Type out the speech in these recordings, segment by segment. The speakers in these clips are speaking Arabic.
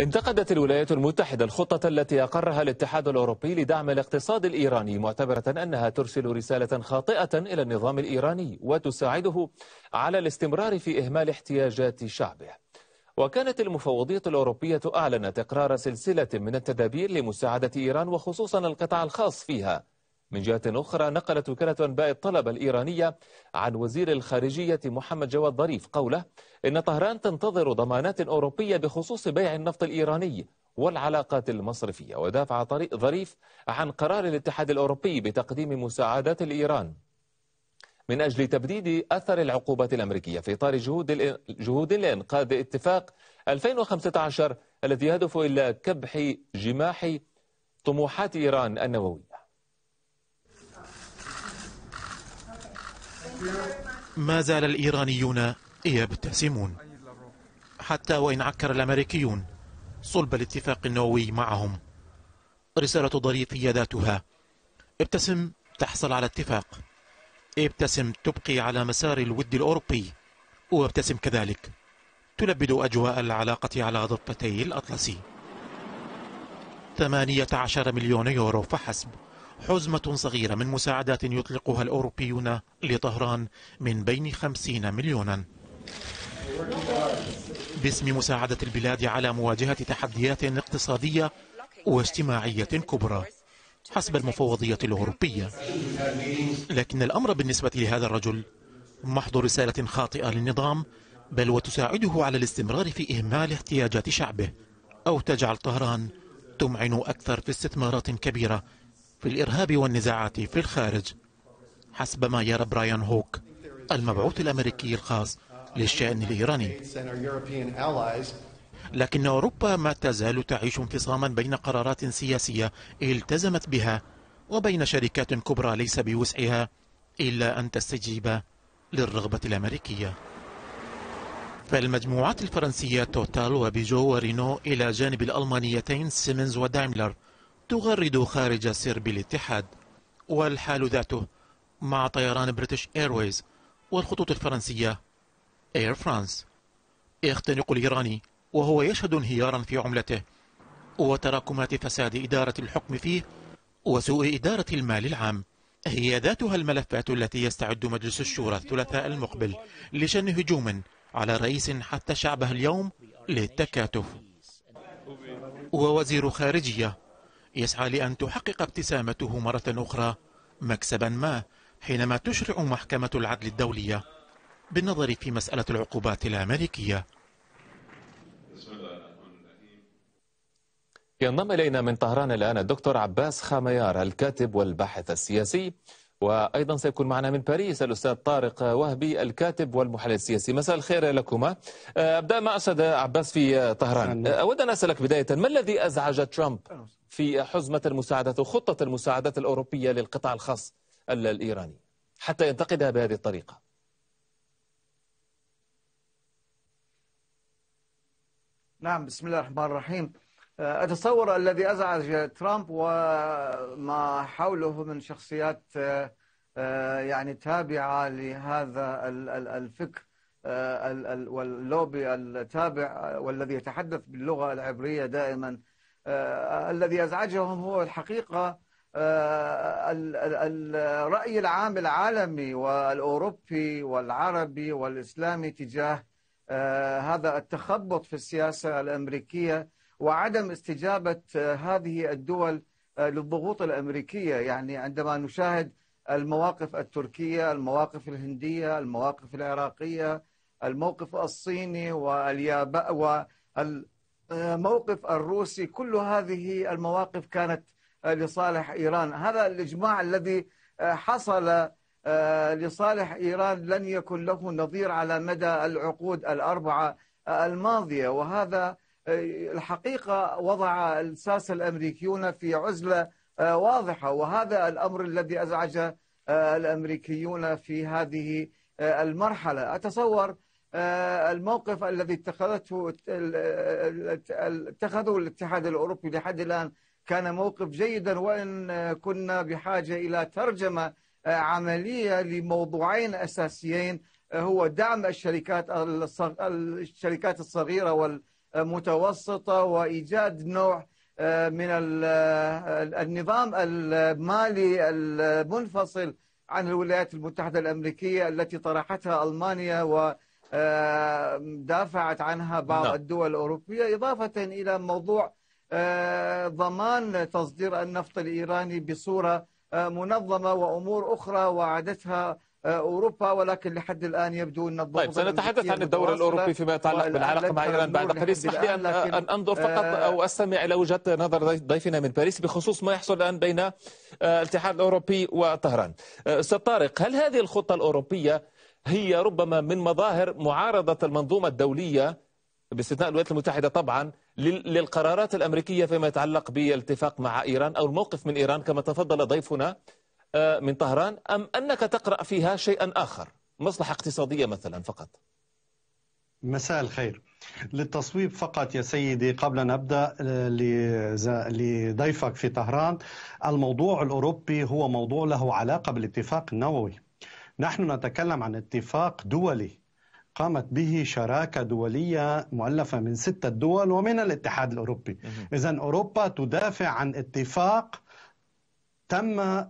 انتقدت الولايات المتحدة الخطة التي أقرها الاتحاد الأوروبي لدعم الاقتصاد الإيراني معتبرة أنها ترسل رسالة خاطئة إلى النظام الإيراني وتساعده على الاستمرار في إهمال احتياجات شعبه وكانت المفوضية الأوروبية أعلنت إقرار سلسلة من التدابير لمساعدة إيران وخصوصا القطاع الخاص فيها من جهة أخرى نقلت وكالة أنباء الطلبة الإيرانية عن وزير الخارجية محمد جواد ظريف قوله إن طهران تنتظر ضمانات أوروبية بخصوص بيع النفط الإيراني والعلاقات المصرفية ودافع ظريف عن قرار الاتحاد الأوروبي بتقديم مساعدات لإيران من أجل تبديد أثر العقوبات الأمريكية في إطار جهود, جهود لإنقاذ اتفاق 2015 الذي يهدف إلى كبح جماح طموحات إيران النووية ما زال الإيرانيون يبتسمون حتى وإن عكر الأمريكيون صلب الاتفاق النووي معهم رسالة ظريفية ذاتها ابتسم تحصل على اتفاق ابتسم تبقي على مسار الود الأوروبي وابتسم كذلك تلبد أجواء العلاقة على ضفتي الأطلسي 18 مليون يورو فحسب حزمة صغيرة من مساعدات يطلقها الأوروبيون لطهران من بين خمسين مليونا باسم مساعدة البلاد على مواجهة تحديات اقتصادية واجتماعية كبرى حسب المفوضية الأوروبية لكن الأمر بالنسبة لهذا الرجل محض رسالة خاطئة للنظام بل وتساعده على الاستمرار في إهمال احتياجات شعبه أو تجعل طهران تمعن أكثر في استثمارات كبيرة في الإرهاب والنزاعات في الخارج حسب ما يرى برايان هوك المبعوث الأمريكي الخاص للشأن الإيراني لكن أوروبا ما تزال تعيش انفصاما بين قرارات سياسية التزمت بها وبين شركات كبرى ليس بوسعها إلا أن تستجيب للرغبة الأمريكية فالمجموعات الفرنسية توتال وبيجو ورينو إلى جانب الألمانيتين سيمنز ودايملر تغرد خارج سرب الاتحاد والحال ذاته مع طيران بريتش ايرويز والخطوط الفرنسية اير فرانس يختنق الايراني وهو يشهد انهيارا في عملته وتراكمات فساد إدارة الحكم فيه وسوء إدارة المال العام هي ذاتها الملفات التي يستعد مجلس الشورى الثلاثاء المقبل لشن هجوم على رئيس حتى شعبه اليوم للتكاتف ووزير خارجية يسعى لأن تحقق ابتسامته مرة أخرى مكسبا ما حينما تشرع محكمة العدل الدولية بالنظر في مسألة العقوبات الأمريكية ينضم إلينا من طهران الآن الدكتور عباس خاميار الكاتب والباحث السياسي وأيضا سيكون معنا من باريس الأستاذ طارق وهبي الكاتب والمحلل السياسي مساء الخير لكما آه، أبدأ مع أسد عباس في طهران آه، أود أن أسألك بداية ما الذي أزعج ترامب في حزمة المساعدات وخطة المساعدات الأوروبية للقطاع الخاص الإيراني حتى ينتقدها بهذه الطريقة نعم بسم الله الرحمن الرحيم أتصور الذي أزعج ترامب وما حوله من شخصيات آه، آه، يعني تابعة لهذا الفكر آه، واللوبي التابع والذي يتحدث باللغة العبرية دائما الذي أزعجهم هو الحقيقة الرأي العام العالمي والأوروبي والعربي والإسلامي تجاه هذا التخبط في السياسة الأمريكية وعدم استجابة آه، هذه الدول آه، للضغوط الأمريكية يعني عندما نشاهد المواقف التركية المواقف الهندية المواقف العراقية الموقف الصيني واليابا والموقف آه، الروسي كل هذه المواقف كانت لصالح إيران هذا الإجماع الذي حصل لصالح إيران لن يكن له نظير على مدى العقود الأربعة الماضية وهذا الحقيقة وضع الساسة الأمريكيون في عزلة آه، واضحة وهذا الأمر الذي أزعج آه، الأمريكيون في هذه آه، المرحلة أتصور الموقف الذي اتخذته اتخذه الاتحاد الأوروبي لحد الآن كان موقف جيدا وإن كنا بحاجة إلى ترجمة عملية لموضوعين أساسيين هو دعم الشركات الشركات الصغيرة وال متوسطة وإيجاد نوع آه، من آه، النظام المالي المنفصل عن الولايات المتحدة الأمريكية التي طرحتها ألمانيا ودافعت آه، عنها بعض نعم. الدول الأوروبية إضافة إلى موضوع ضمان تصدير النفط الإيراني بصورة منظمة وأمور أخرى وعدتها اوروبا ولكن لحد الان يبدو ان الضغوط طيب سنتحدث عن الدور الاوروبي فيما يتعلق بالعلاقه مع ايران بعد قليل اسمح لي ان انظر فقط آه، او استمع الى وجهه نظر ضيفنا من باريس بخصوص ما يحصل الان بين آه، الاتحاد الاوروبي وطهران. آه، استاذ طارق هل هذه الخطه الاوروبيه هي ربما من مظاهر معارضه المنظومه الدوليه باستثناء الولايات المتحده طبعا للقرارات الامريكيه فيما يتعلق بالاتفاق مع ايران او الموقف من ايران كما تفضل ضيفنا آه، من طهران أم أنك تقرأ فيها شيئا آخر مصلحة اقتصادية مثلا فقط مساء الخير للتصويب فقط يا سيدي قبل أن أبدأ آه، لضيفك في طهران الموضوع الأوروبي هو موضوع له علاقة بالاتفاق النووي نحن نتكلم عن اتفاق دولي قامت به شراكة دولية مؤلفة من ستة دول ومن الاتحاد الأوروبي إذا أوروبا تدافع عن اتفاق تم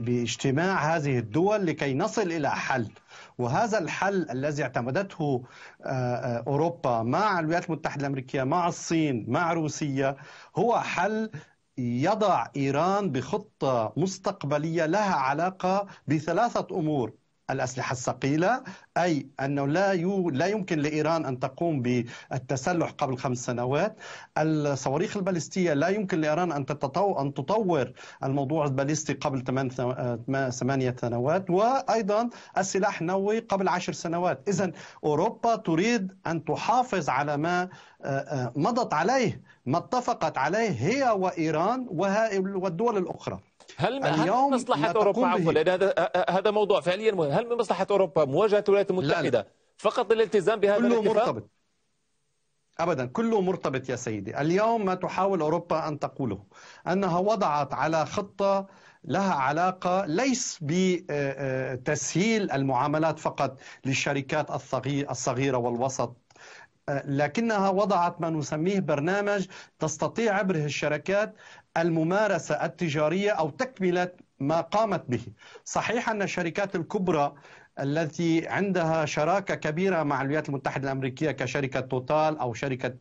باجتماع هذه الدول لكي نصل الى حل وهذا الحل الذي اعتمدته آه، آه، اوروبا مع الولايات المتحده الامريكيه مع الصين مع روسيا هو حل يضع ايران بخطه مستقبليه لها علاقه بثلاثه امور الاسلحه الثقيله اي انه لا لا يمكن لايران ان تقوم بالتسلح قبل خمس سنوات الصواريخ البالستيه لا يمكن لايران ان تتطور ان تطور الموضوع البالستي قبل ثمان ثمانيه سنوات وايضا السلاح النووي قبل عشر سنوات اذا اوروبا تريد ان تحافظ على ما آه، آه، مضت عليه ما اتفقت عليه هي وإيران والدول الأخرى هل اليوم هل مصلحة أوروبا عفوا هذا آه، هذا موضوع فعليا مهم هل من مصلحة أوروبا مواجهة الولايات المتحدة لا لا. فقط للالتزام بهذا كله الاتفاق؟ مرتبط ابدا كله مرتبط يا سيدي اليوم ما تحاول اوروبا ان تقوله انها وضعت على خطه لها علاقه ليس بتسهيل آه، آه، المعاملات فقط للشركات الصغيره والوسط آه، لكنها وضعت ما نسميه برنامج تستطيع عبره الشركات الممارسه التجاريه او تكمله ما قامت به. صحيح ان الشركات الكبرى التي عندها شراكة كبيرة مع الولايات المتحدة الأمريكية كشركة توتال أو شركة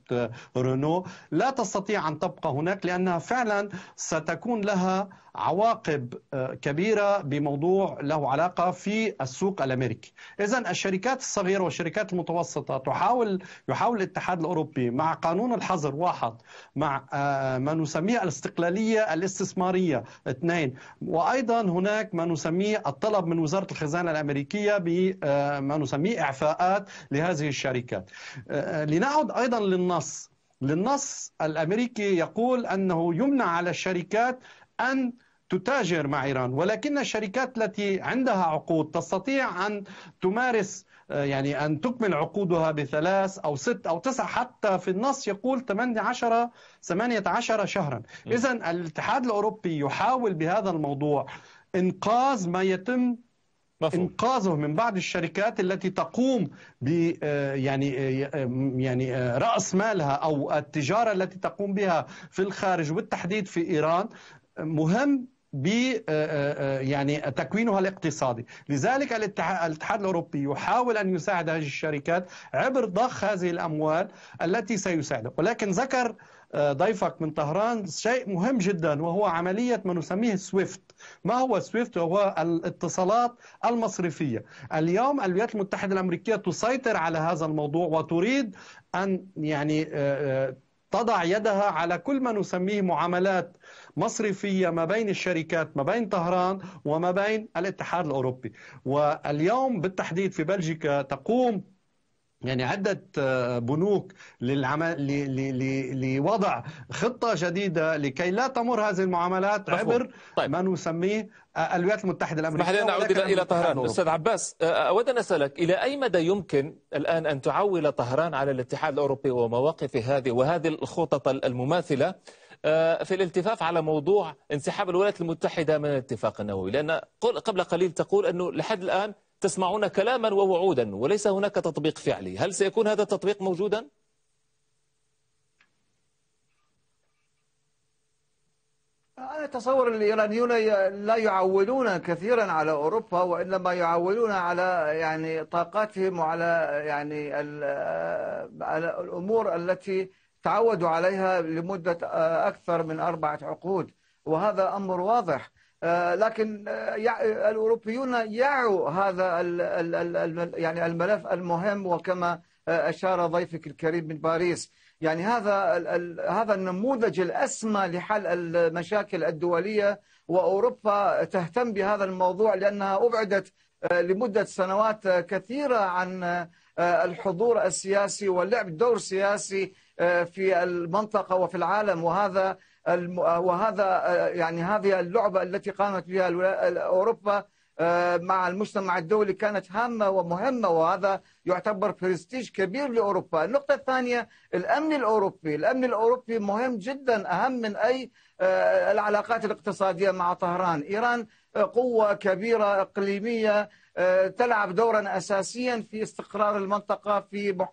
رونو لا تستطيع أن تبقى هناك لأنها فعلا ستكون لها عواقب آه، كبيرة بموضوع له علاقة في السوق الأمريكي إذا الشركات الصغيرة والشركات المتوسطة تحاول يحاول الاتحاد الأوروبي مع قانون الحظر واحد مع آه، ما نسميه الاستقلالية الاستثمارية اثنين وأيضا هناك ما نسميه الطلب من وزارة الخزانة الأمريكية بما آه، نسميه إعفاءات لهذه الشركات لنعد أيضا للنص للنص الامريكي يقول انه يمنع على الشركات أن تتاجر مع ايران ولكن الشركات التي عندها عقود تستطيع ان تمارس آه، يعني ان تكمل عقودها بثلاث او ست او تسع حتى في النص يقول 18 18 شهرا اذا الاتحاد الاوروبي يحاول بهذا الموضوع انقاذ ما يتم مفهوم. انقاذه من بعض الشركات التي تقوم ب آه، يعني آه، يعني راس مالها او التجاره التي تقوم بها في الخارج وبالتحديد في ايران مهم ب آه، آه، آه، يعني تكوينها الاقتصادي، لذلك الاتحاد الاوروبي يحاول ان يساعد هذه الشركات عبر ضخ هذه الاموال التي سيساعدها، ولكن ذكر ضيفك من طهران شيء مهم جدا وهو عملية ما نسميه سويفت ما هو سويفت هو الاتصالات المصرفية اليوم الولايات المتحدة الأمريكية تسيطر على هذا الموضوع وتريد أن يعني تضع يدها على كل ما نسميه معاملات مصرفيه ما بين الشركات ما بين طهران وما بين الاتحاد الاوروبي واليوم بالتحديد في بلجيكا تقوم يعني عدة آه، بنوك للعمل لوضع خطة جديدة لكي لا تمر هذه المعاملات عبر طيب. ما نسميه آه، الولايات المتحدة الأمريكية اسمح نعود إلى طهران أستاذ عباس آه، أود أن أسألك إلى أي مدى يمكن الآن أن تعول طهران على الاتحاد الأوروبي ومواقف هذه وهذه الخطط المماثلة في الالتفاف على موضوع انسحاب الولايات المتحدة من الاتفاق النووي لأن قبل قليل تقول أنه لحد الآن تسمعون كلاما ووعودا وليس هناك تطبيق فعلي هل سيكون هذا التطبيق موجودا؟ أنا أتصور الإيرانيون لا يعولون كثيرا على أوروبا وإنما يعولون على يعني طاقاتهم وعلى يعني على الأمور التي تعودوا عليها لمدة أكثر من أربعة عقود وهذا أمر واضح آه، لكن آه، آه، الأوروبيون يعوا هذا يعني الملف المهم وكما أشار ضيفك الكريم من باريس يعني هذا هذا النموذج الأسمى لحل المشاكل الدولية وأوروبا تهتم بهذا الموضوع لأنها أبعدت لمدة سنوات كثيرة عن الحضور السياسي ولعب دور سياسي في المنطقة وفي العالم وهذا آه، وهذا آه، يعني هذه اللعبة التي قامت بها أوروبا آه، مع المجتمع الدولي كانت هامة ومهمة وهذا يعتبر برستيج كبير لأوروبا النقطة الثانية الأمن الأوروبي الأمن الأوروبي مهم جدا أهم من أي العلاقات الاقتصادية مع طهران إيران قوة كبيرة إقليمية تلعب دورا أساسيا في استقرار المنطقة في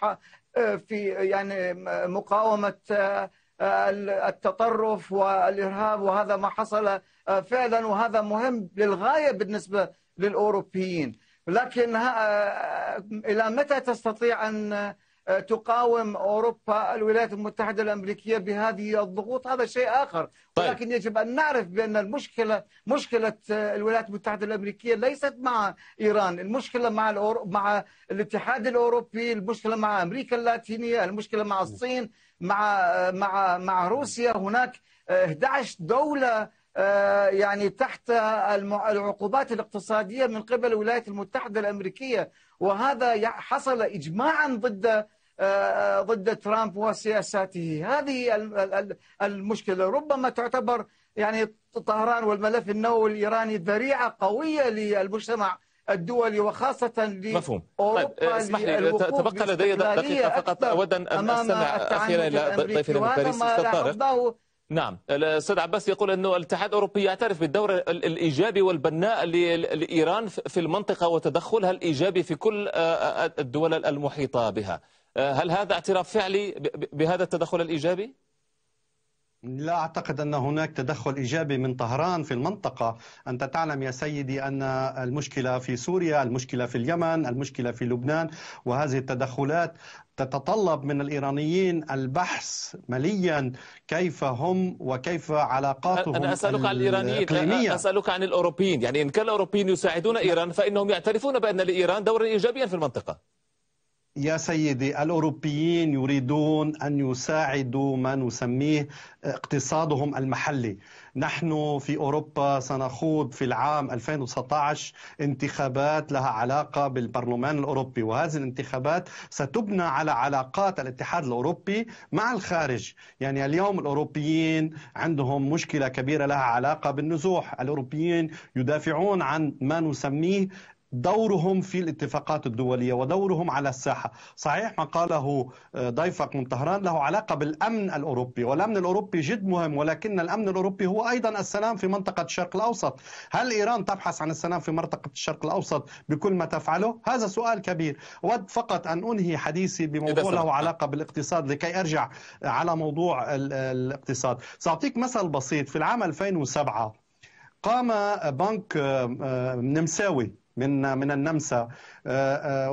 في يعني مقاومة التطرف والارهاب وهذا ما حصل آه، فعلا وهذا مهم للغايه بالنسبه للاوروبيين لكن آه، الى متى تستطيع ان تقاوم اوروبا الولايات المتحده الامريكيه بهذه الضغوط هذا شيء اخر طيب. ولكن يجب ان نعرف بان المشكله مشكله آه، الولايات المتحده الامريكيه ليست مع ايران المشكله مع الأورو... مع الاتحاد الاوروبي المشكله مع امريكا اللاتينيه المشكله مع الصين مع آه، مع مع روسيا هناك 11 آه، دوله يعني تحت العقوبات الاقتصاديه من قبل الولايات المتحده الامريكيه وهذا حصل اجماعا ضد آه، ضد ترامب وسياساته هذه المشكلة ربما تعتبر يعني طهران والملف النووي الإيراني ذريعة قوية للمجتمع الدولي وخاصة مفهوم طيب آه، اسمح لي تبقى لدي دقيقة فقط أود أن أستمع أخيرا إلى ضيفنا من باريس طارق نعم الاستاذ عباس يقول انه الاتحاد الاوروبي يعترف بالدور الايجابي والبناء لايران في المنطقه وتدخلها الايجابي في كل آه، الدول المحيطه بها آه، هل هذا اعتراف فعلي بهذا التدخل الإيجابي؟ لا أعتقد أن هناك تدخل إيجابي من طهران في المنطقة أنت تعلم يا سيدي أن المشكلة في سوريا المشكلة في اليمن المشكلة في لبنان وهذه التدخلات تتطلب من الايرانيين البحث مليا كيف هم وكيف علاقاتهم انا اسالك عن الايرانيين أنا اسالك عن الاوروبيين يعني ان كان الاوروبيين يساعدون ايران فانهم يعترفون بان لايران دورا ايجابيا في المنطقه يا سيدي الاوروبيين يريدون ان يساعدوا ما نسميه اقتصادهم المحلي نحن في اوروبا سنخوض في العام 2019 انتخابات لها علاقه بالبرلمان الاوروبي وهذه الانتخابات ستبنى على علاقات الاتحاد الاوروبي مع الخارج يعني اليوم الاوروبيين عندهم مشكله كبيره لها علاقه بالنزوح الاوروبيين يدافعون عن ما نسميه دورهم في الاتفاقات الدوليه ودورهم على الساحه، صحيح ما قاله آه، ضيفك من طهران له علاقه بالامن الاوروبي، والامن الاوروبي جد مهم ولكن الامن الاوروبي هو ايضا السلام في منطقه الشرق الاوسط، هل ايران تبحث عن السلام في منطقه الشرق الاوسط بكل ما تفعله؟ هذا سؤال كبير، اود فقط ان انهي حديثي بموضوع له علاقه بالاقتصاد لكي ارجع على موضوع الاقتصاد، ساعطيك مثل بسيط في العام 2007 قام بنك آه، آه، نمساوي من من النمسا آه، آه،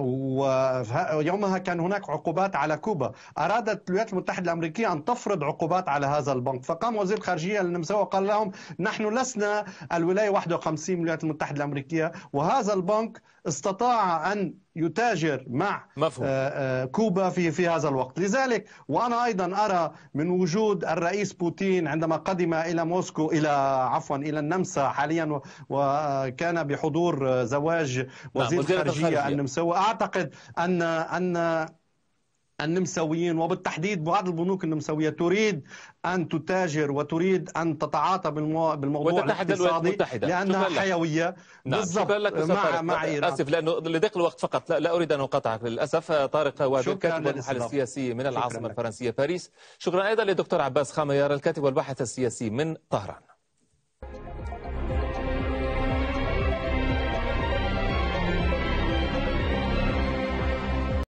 ويومها كان هناك عقوبات على كوبا أرادت الولايات المتحدة الأمريكية أن تفرض عقوبات على هذا البنك فقام وزير الخارجية النمساوي وقال لهم نحن لسنا الولاية 51 من الولايات المتحدة الأمريكية وهذا البنك استطاع أن يتاجر مع مفهوم. آه، آه، كوبا في في هذا الوقت لذلك وانا ايضا ارى من وجود الرئيس بوتين عندما قدم الى موسكو الى عفوا الى النمسا حاليا وكان بحضور زواج نعم، وزير الخارجيه النمساوي اعتقد ان ان النمساويين وبالتحديد بعض البنوك النمساويه تريد ان تتاجر وتريد ان تتعاطى بالموضوع الاقتصادي لانها حيويه نعم. بالضبط مع مع ايران اسف لانه لضيق الوقت فقط لا, لا اريد ان اقاطعك للاسف آه، طارق وادي كاتب الحل السياسي من العاصمه الفرنسيه باريس شكرا ايضا للدكتور عباس خاميار الكاتب والباحث السياسي من طهران